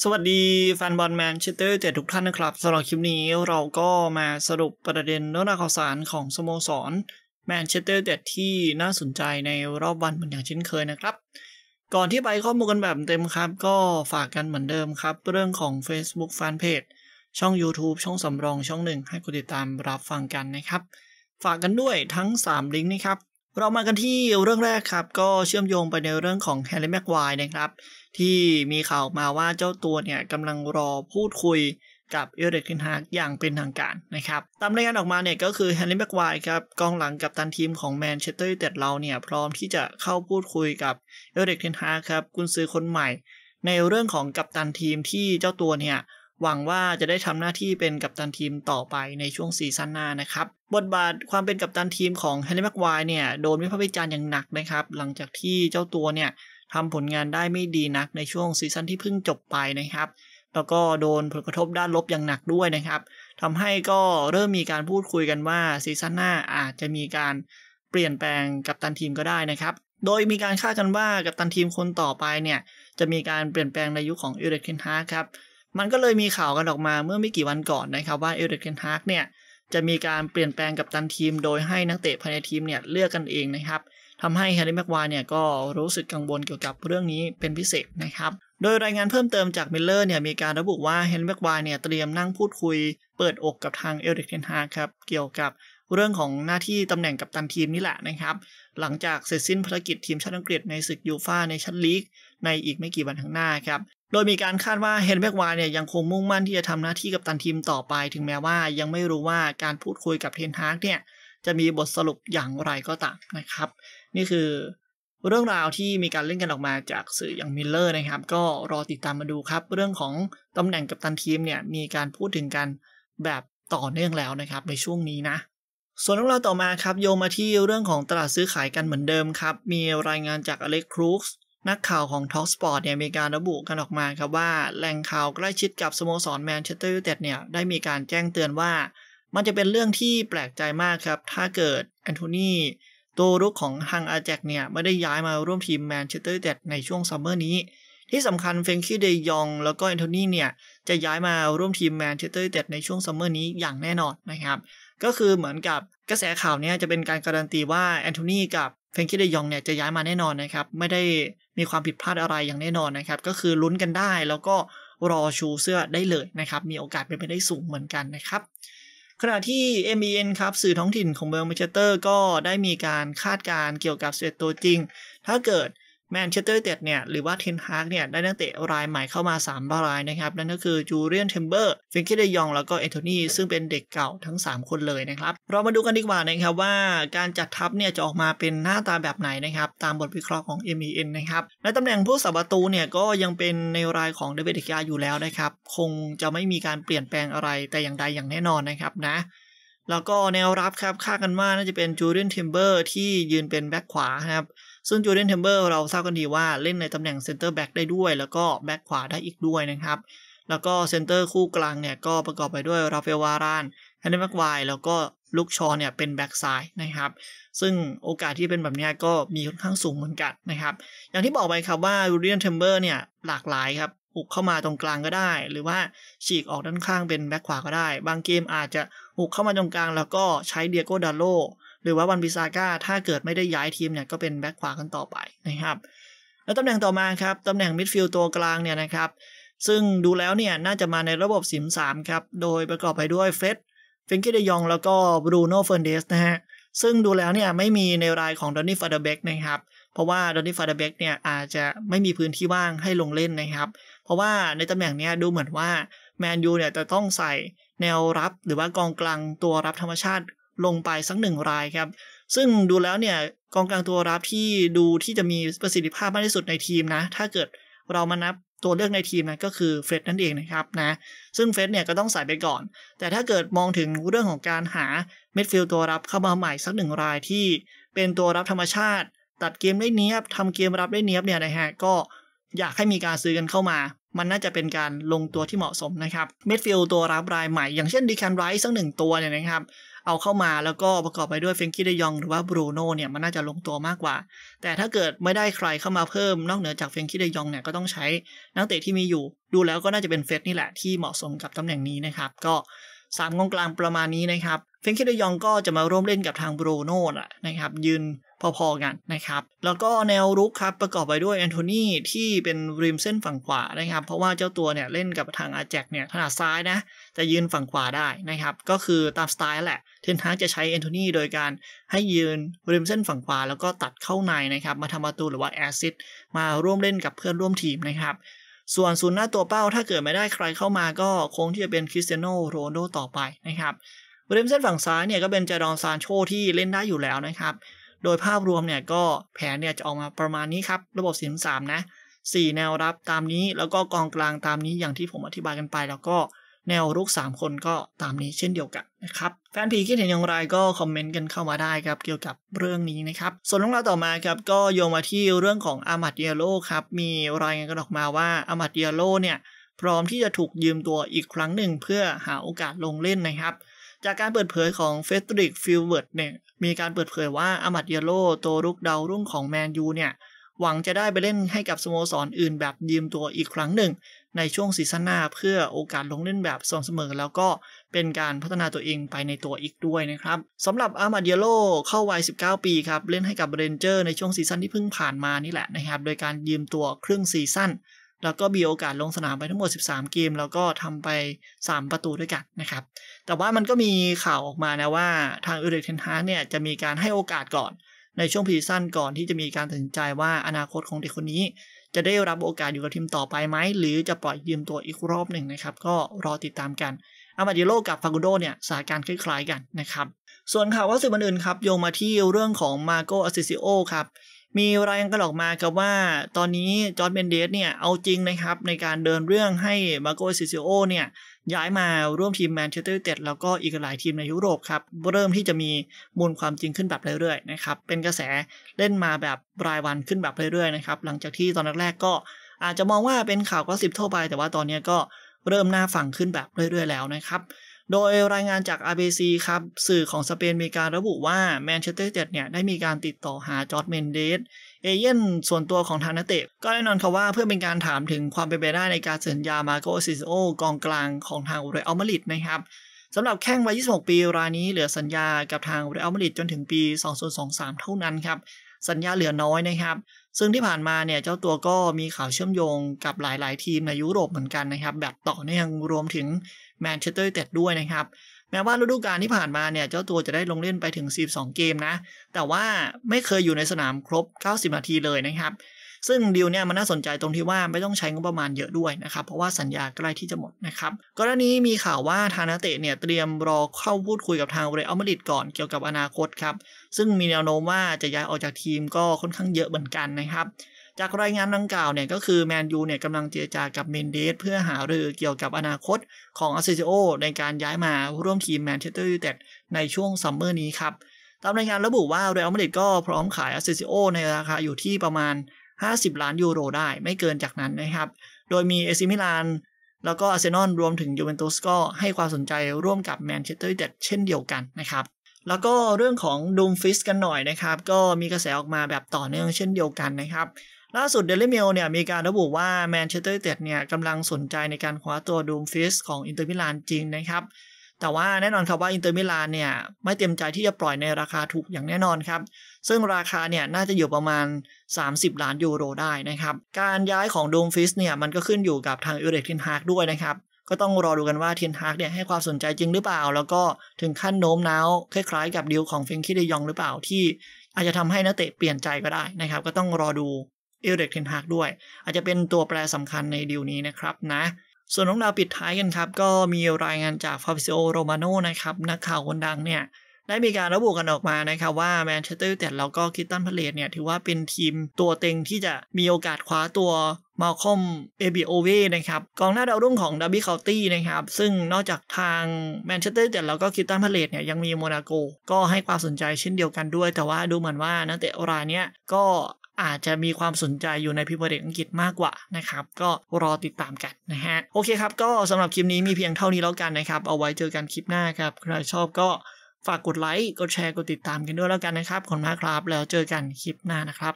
สวัสดีแฟนบอลแมนเชสเตอร์เจ็ดทุกท่านนะครับสำหรับคลิปนี้เราก็มาสรุปประเด็นเรื่องราวข่าวสารของสโมสรแมนเชสเตอร์เจ็ดที่น่าสนใจในรอบวันเหมือนอย่างเช่นเคยนะครับ ก่อนที่ไปข้อมูลกันแบบเต็มครับก็ฝากกันเหมือนเดิมครับ เรื่องของ Facebook Fanpage ช่อง YouTube ช่องสำรองช่องหนึ่ง ให้กดติดตามรับฟังกันนะครับ ฝากกันด้วยทั้ง 3 ลิงก์นะครับเรามากันที่เรื่องแรกครับ ก็เชื่อมโยงไปในเรื่องของแฮร์รี่แม็กไวนะครับที่มีข่าวมาว่าเจ้าตัวเนี่ยกำลังรอพูดคุยกับเอเดรกทินฮากอย่างเป็นทางการนะครับตามรายงานออกมาเนี่ยก็คือแฮร์รี่แม็กไวครับกองหลังกับตันทีมของแมนเชสเตอร์ยูไนเต็ดเราเนี่ยพร้อมที่จะเข้าพูดคุยกับเอเดรกทินฮากครับกุนซือคนใหม่ ในเรื่องของกับตันทีมที่เจ้าตัวเนี่ยหวังว่าจะได้ทำหน้าที่เป็นกัปตันทีมต่อไปในช่วงซีซั่นหน้านะครับ บทบาทความเป็นกัปตันทีมของแฮร์รี่แม็กควายเนี่ยโดนวิพากษ์วิจารณ์อย่างหนักนะครับ หลังจากที่เจ้าตัวเนี่ยทำผลงานได้ไม่ดีนักในช่วงซีซั่นที่เพิ่งจบไปนะครับ แล้วก็โดนผลกระทบด้านลบอย่างหนักด้วยนะครับทำให้ก็เริ่มมีการพูดคุยกันว่าซีซั่นหน้าอาจจะมีการเปลี่ยนแปลงกัปตันทีมก็ได้นะครับ โดยมีการคาดกันว่ากัปตันทีมคนต่อไปเนี่ยจะมีการเปลี่ยนแปลงในยุคขของเอเริกเคนฮาร์ครับมันก็เลยมีข่าวกันออกมาเมื่อไม่กี่วันก่อนนะครับว่าเอเดนเทนฮากเนี่ยจะมีการเปลี่ยนแปลงกับตันทีมโดยให้นักเตะภายในทีมเนี่ยเลือกกันเองนะครับทำให้แฮร์รี่แม็กวายเนี่ยก็รู้สึกกังวลเกี่ยวกับเรื่องนี้เป็นพิเศษนะครับ โดยรายงานเพิ่มเติมจากมิลเลอร์เนี่ยมีการระบุว่าเฮนแม็กวายเนี่ยเตรียมนั่งพูดคุยเปิดอกกับทางเอลิกเทนฮากครับเกี่ยวกับเรื่องของหน้าที่ตำแหน่งกับตันทีมนี่แหละนะครับหลังจากเสร็จสิ้นภารกิจทีมชาติอังกฤษในศึกยูฟ่าในชั้นลีกในอีกไม่กี่วันข้างหน้าครับโดยมีการคาดว่าเฮนเบกวาเนี่ยยังคงมุ่งมั่นที่จะทำหน้าที่กับตันทีมต่อไปถึงแม้ว่ายังไม่รู้ว่าการพูดคุยกับเทนฮากเนี่ยจะมีบทสรุปอย่างไรก็ตามนะครับนี่คือเรื่องราวที่มีการเล่นกันออกมาจากสื่ออย่างมิลเลอร์นะครับก็รอติดตามมาดูครับ เรื่องของตำแหน่งกับตันทีมเนี่ยมีการพูดถึงกันแบบต่อเนื่องแล้วนะครับ ในช่วงนี้นะ ส่วนเรื่องราวต่อมาครับโยมาที่เรื่องของตลาดซื้อขายกันเหมือนเดิมครับมีรายงานจากอเล็กครูซนักข่าวของท็อกสปอร์ตเนี่ยมีการระบุกันออกมาครับว่าแหล่งข่าวใกล้ชิดกับสโมสรแมนเชสเตอร์ยูไนเต็ดเนี่ยได้มีการแจ้งเตือนว่ามันจะเป็นเรื่องที่แปลกใจมากครับ ถ้าเกิดแอนโทนีตัวรุกของฮังอาแจกเนี่ยไม่ได้ย้ายมาร่วมทีมแมนเชสเตอร์ยูไนเต็ดในช่วงซัมเมอร์นี้ ที่สำคัญเฟงคีเดยองแล้วก็แอนโทนีเนี่ยจะย้ายมาร่วมทีมแมนเชสเตอร์ยูไนเต็ดในช่วงซัมเมอร์นี้อย่างแน่นอนนะครับก็คือเหมือนกับกระแสข่าวนี้จะเป็นการการันตีว่าแอนโทนีกับเฟรนกี้เดยองเนี่ยจะย้ายมาแน่นอนนะครับไม่ได้มีความผิดพลาดอะไรอย่างแน่นอนนะครับก็คือลุ้นกันได้แล้วก็รอชูเสื้อได้เลยนะครับมีโอกาสเป็นไปได้สูงเหมือนกันนะครับขณะที่ MEN ครับสื่อท้องถิ่นของเมืองแมนเชสเตอร์ก็ได้มีการคาดการเกี่ยวกับเสตตัวจริง ถ้าเกิดแมนเชสเตอร์เต็ดเนี่ยหรือว่าเทนฮากเนี่ยได้นักเตะรายใหม่เข้ามา3รายนะครับนั่นก็คือจูเลียนเทมเบอร์ฟิงเกเดยองแล้วก็เอนโทนีซึ่งเป็นเด็กเก่าทั้ง 3 คนเลยนะครับ เรามาดูกันดีกว่านะครับว่าการจัดทัพเนี่ยจะออกมาเป็นหน้าตาแบบไหนนะครับ ตามบทวิเคราะห์ของ m อ n นะครับในตำแหน่งผู้สับประตูเนี่ยก็ยังเป็นในรายของเดวิดกาอยู่แล้วนะครับ คงจะไม่มีการเปลี่ยนแปลงอะไรแต่อย่างใดอย่างแน่นอนนะครับนะแล้วก็แนวรับครับคาดกันว่าน่าจะเป็นจูเลียนเทมเบอร์ที่ยืนเป็นแบ็คขวาครับ ซึ่งจูเลียนเทมเบอร์เราทราบกันดีว่าเล่นในตำแหน่งเซนเตอร์แบ็กได้ด้วยแล้วก็แบ็คขวาได้อีกด้วยนะครับ แล้วก็เซนเตอร์คู่กลางเนี่ยก็ประกอบไปด้วย ราเฟลวารานแฮนนี่แม็กไว แล้วก็ลูกชอเนี่ยเป็นแบ็กซ้ายนะครับ ซึ่งโอกาสที่เป็นแบบนี้ก็มีค่อนข้างสูงเหมือนกันนะครับ อย่างที่บอกไปครับว่าจูเลียนเทมเบอร์เนี่ยหลากหลายครับหุกเข้ามาตรงกลางก็ได้ หรือว่าฉีกออกด้านข้างเป็นแบ็คขวาก็ได้ บางเกมอาจจะหุกเข้ามาตรงกลาง แล้วก็ใช้เดียโกดาโลหรือว่าวันบิซาก้าถ้าเกิดไม่ได้ย้ายทีมเนี่ยก็เป็นแบ็คขวากันต่อไปนะครับแล้วตำแหน่งต่อมาครับ ตำแหน่งมิดฟิลด์ตัวกลางเนี่ยนะครับซึ่งดูแล้วเนี่ยน่าจะมาในระบบสิมสามครับ โดยประกอบไปด้วยเฟสเฟนกี้เดยองแล้วก็บรูโน่เฟอร์เดสนะฮะซึ่งดูแล้วเนี่ยไม่มีในรายของดอนนี่ฟาร์เดเบกนะครับเพราะว่าดอนนี่ฟาร์เดเบกเนี่ยอาจจะไม่มีพื้นที่ว่างให้ลงเล่นนะครับเพราะว่าในตำแหน่งนี้ดูเหมือนว่าแมนยูเนี่ยจะต้องใส่แนวรับหรือว่ากองกลางตัวรับธรรมชาติลงไปสักหนึ่งรายครับ ซึ่งดูแล้วเนี่ยกองกลางตัวรับที่ดูที่จะมีประสิทธิภาพมากที่สุดในทีมนะ ถ้าเกิดเรามานับตัวเลือกในทีมนะก็คือเฟสนั่นเองนะครับนะซึ่งเฟสเนี่ยก็ต้องใส่ไปก่อน แต่ถ้าเกิดมองถึงเรื่องของการหาเมดฟิลตัวรับเข้ามาใหม่สักหนึ่งรายที่ เป็นตัวรับธรรมชาติ ตัดเกมได้เนี้ยบทำเกมรับได้เนี้ยบเนี่ยนะฮะก็อยากให้มีการซื้อกันเข้ามา มันน่าจะเป็นการลงตัวที่เหมาะสมนะครับเมดฟิลตัวรับรายใหม่ อย่างเช่นดีแคนไรส์สักหนึ่งตัวเนี่ยนะครับ เอาเข้ามาแล้วก็ประกอบไปด้วยเฟงกี้เดยองหรือว่าบรูโน่เนี่ย มันน่าจะลงตัวมากกว่า แต่ถ้าเกิดไม่ได้ใครเข้ามาเพิ่มนอกเหนือจากเฟงกี้เดยองเนี่ย ก็ต้องใช้นักเตะที่มีอยู่ ดูแล้วก็น่าจะเป็นเฟสนี่แหละที่เหมาะสมกับตำแหน่งนี้นะครับ ก็สามกองกลางประมาณนี้นะครับเฟนคิดยองก็จะมาร่วมเล่นกับทางบรูโน่นะครับ ยืนพอๆกันนะครับ แล้วก็แนวรุกครับ ประกอบไปด้วยแอนโทนีที่เป็นริมเส้นฝั่งขวานะครับ เพราะว่าเจ้าตัวเนี่ย เล่นกับทางอาแจกเนี่ยถนัดซ้ายนะแต่ยืนฝั่งขวาได้นะครับ ก็คือตามสไตล์แหละ เทนฮากจะใช้แอนโทนีโดยการให้ยืนริมเส้นฝั่งขวา แล้วก็ตัดเข้าในนะครับมาทำประตูหรือว่าแอซิดมาร่วมเล่นกับเพื่อนร่วมทีมนะครับส่วนศูนย์หน้าตัวเป้าถ้าเกิดไม่ได้ใครเข้ามาก็คงที่จะเป็นคริสเตียโนโรนโดต่อไปนะครับบริเวณเส้นฝั่งซ้ายเนี่ยก็เป็นจารอนซานโชที่เล่นได้อยู่แล้วนะครับ โดยภาพรวมเนี่ยก็แผนเนี่ยจะออกมาประมาณนี้ครับ ระบบามนะสี่แนวรับตามนี้แล้วก็กองกลางตามนี้อย่างที่ผมอธิบายกันไปแล้วก็แนวรุก3 คนก็ตามนี้เช่นเดียวกันนะครับ แฟนผีคิดเห็นอย่างไรก็คอมเมนต์กันเข้ามาได้ครับเกี่ยวกับเรื่องนี้นะครับ ส่วนเรื่องราวต่อมาครับก็โยงมาที่เรื่องของอามัดเดียโลครับ มีรายงานกันออกมาว่าอามัดเดียโลเนี่ยพร้อมที่จะถูกยืมตัวอีกครั้งหนึ่งเพื่อหาโอกาสลงเล่นนะครับ จากการเปิดเผยของเฟสตริกฟิลเวิร์ดเนี่ยมีการเปิดเผยว่าอามัดเดียโลตัวรุกดาวรุ่งของแมนยูเนี่ยหวังจะได้ไปเล่นให้กับสโมสรออื่นแบบยืมตัวอีกครั้งหนึ่ง ในช่วงซีซั่นหน้า เพื่อโอกาสลงเล่นแบบสม่ำเสมอ แล้วก็เป็นการพัฒนาตัวเองไปในตัวอีกด้วยนะครับสำหรับอามาเดียโลเข้าวัย 19 ปีครับเล่นให้กับเรนเจอร์ในช่วงซีซั่นที่เพิ่งผ่านมานี่แหละนะครับโดยการยืมตัวครึ่งซีซั่นแล้วก็มีโอกาสลงสนามไปทั้งหมด 13 เกม แล้วก็ทำไป 3 ประตูด้วยกันนะครับแต่ว่ามันก็มีข่าวออกมานะว่า ทางอูเรกเทนฮาร์เนี่ยจะมีการให้โอกาสก่อนในช่วงพีซั่นก่อนที่จะมีการตัดสินใจว่าอนาคตของเด็กคนนี้ จะได้รับโอกาสอยู่กับทีมต่อไปไหม หรือจะปล่อยยืมตัวอีกรอบหนึ่งนะครับ ก็รอติดตามกันอามาดิโลกับฟากุโดเนี่ยสถานการณ์คล้ายๆกันนะครับ ส่วนข่าวว่าสื่ออื่นครับโยงมาที่เรื่องของมาโกอาซิซิโอครับ มีรายงานก็ออกมากับว่าตอนนี้จอร์ดเบนเดสเนี่ยเอาจริงนะครับในการเดินเรื่องให้มาโกอซิซิโอเนี่ยย้ายมาร่วมทีมแมนเชสเตอร์ยูไนเต็ดแล้วก็อีกหลายทีมในยุโรปครับเริ่มที่จะมีมูลความจริงขึ้นแบบเรื่อยๆ นะครับ เป็นกระแสเล่นมาแบบรายวันขึ้นแบบเรื่อยๆนะครับหลังจากที่ตอนแรกๆก็อาจจะมองว่าเป็นข่าวก็สิบทั่วไป แต่ว่าตอนนี้ก็เริ่มน่าฟังขึ้นแบบเรื่อยๆแล้วนะครับโดยรายงานจาก ABC ครับ สื่อของสเปนมีการระบุว่าแมนเชสเตอร์เจ็ดเนี่ย ได้มีการติดต่อหาจอร์ดเมนเดสเอเย่นส่วนตัวของทางนาเตก็แน่นอนครับว่าเพื่อเป็นการถามถึงความเป็นไปได้ในการเัญญามาโกซิโอกองกลางของทางเรอัลมาดริดนะครับสำหรับแข้งวัย 26 ปีรายนี้เหลือสัญญากับทางเรอัลมาดริดจนถึงปี 2023 เท่านั้นครับสัญญาเหลือน้อยนะครับซึ่งที่ผ่านมาเนี่ยเจ้าตัวก็มีข่าวเชื่อมโยงกับหลาย ๆ ทีมในยุโรปเหมือนกันนะครับ แบบต่อเนื่องรวมถึงแมนเชสเตอร์ยูไนเต็ดด้วยนะครับ แม้ว่าฤดูกาลที่ผ่านมาเนี่ยเจ้าตัวจะได้ลงเล่นไปถึง1 2เกมนะ แต่ว่าไม่เคยอยู่ในสนามครบ 90 นาทีเลยนะครับซึ่งดีลเนี่ยมันน่าสนใจตรงที่ว่าไม่ต้องใช้งบประมาณเยอะด้วยนะครับ เพราะว่าสัญญาใกล้ที่จะหมดนะครับกรณีมีข่าวว่าทานาเตะเนี่ย เตรียมรอเข้าพูดคุยกับทางเรอัลมาดริดก่อนเกี่ยวกับอนาคตครับ ซึ่งมีแนวโน้มว่าจะย้ายออกจากทีมก็ค่อนข้างเยอะเหมือนกันนะครับ จากรายงานดังกล่าวเนี่ยก็คือแมนยูเนี่ยกำลังเจรจากับเมนเดสเพื่อหารือเกี่ยวกับอนาคตของอาเซซิโอในการย้ายมาร่วมทีมแมนเชสเตอร์ยูไนเต็ดในช่วงซัมเมอร์นี้ครับตามรายงานระบุว่าเรอัลมาดริดก็พร้อมขายอาเซซิโอในราคาอยู่ที่ประมาณ50 ล้านยูโรได้ไม่เกินจากนั้นนะครับ โดยมีเอซิมิลานแล้วก็อาร์เซนอลรวมถึงยูเวนตุสก็ให้ความสนใจร่วมกับแมนเชสเตอร์ยูไนเต็ดเช่นเดียวกันนะครับ แล้วก็เรื่องของดูมฟิสกันหน่อยนะครับ ก็มีกระแสออกมาแบบต่อเนื่องเช่นเดียวกันนะครับ ล่าสุดเดลิเมลเนี่ยมีการระบุว่าแมนเชสเตอร์ยูไนเต็ดเนี่ยกำลังสนใจในการคว้าตัวดูมฟิสของอินเตอร์มิลานจริงนะครับแต่ว่าแน่นอนครับว่าอินเตอร์มิลานเนี่ยไม่เต็มใจที่จะปล่อยในราคาถูกอย่างแน่นอนครับซึ่งราคาเนี่ยน่าจะอยู่ประมาณ 30 ล้านยูโรได้นะครับ การย้ายของโดมฟิสเนี่ยมันก็ขึ้นอยู่กับทางเอเล็กทินฮากด้วยนะครับ ก็ต้องรอดูกันว่าเทนฮากเนี่ยให้ความสนใจจริงหรือเปล่า แล้วก็ถึงขั้นโน้มน้าว คล้ายๆ กับดีลของเฟงคิเดยองหรือเปล่าที่ อาจจะทำให้นักเตะเปลี่ยนใจก็ได้นะครับก็ต้องรอดูเอเล็กทินฮากด้วยอาจจะเป็นตัวแปรสำคัญในดีลนี้นะครับนะส่วนน้องดาวปิดท้ายกันครับก็มีรายงานจากฟาบิซิโอ โรมาโนนะครับ นักข่าวคนดังเนี่ย ได้มีการระบุกันออกมานะครับว่าแมนเชสเตอร์ยูไนเต็ดแล้วก็คิตตันพาเลตเนี่ยถือว่าเป็นทีมตัวเต็งที่จะมีโอกาสคว้าตัว มาคอมเอบิโอเวนะครับกองหน้าดาวรุ่งของดับบี้เคาตี้นะครับ ซึ่งนอกจากทางแมนเชสเตอร์ยูไนเต็ดแล้วก็คิตตันพาเลตเนี่ยยังมีโมนาโกก็ให้ความสนใจเช่นเดียวกันด้วย แต่ว่าดูเหมือนว่านักเตะรายเนี้ยก็อาจจะมีความสนใจอยู่ในพิมพ์เด็กอังกฤษมากกว่านะครับก็รอติดตามกันนะฮะโอเคครับก็สำหรับคลิปนี้มีเพียงเท่านี้แล้วกันนะครับ เอาไว้เจอกันคลิปหน้าครับใครชอบก็ฝากกดไลค์กดแชร์กดติดตามกันด้วยแล้วกันนะครับขอบคุณมากครับแล้วเจอกันคลิปหน้านะครับ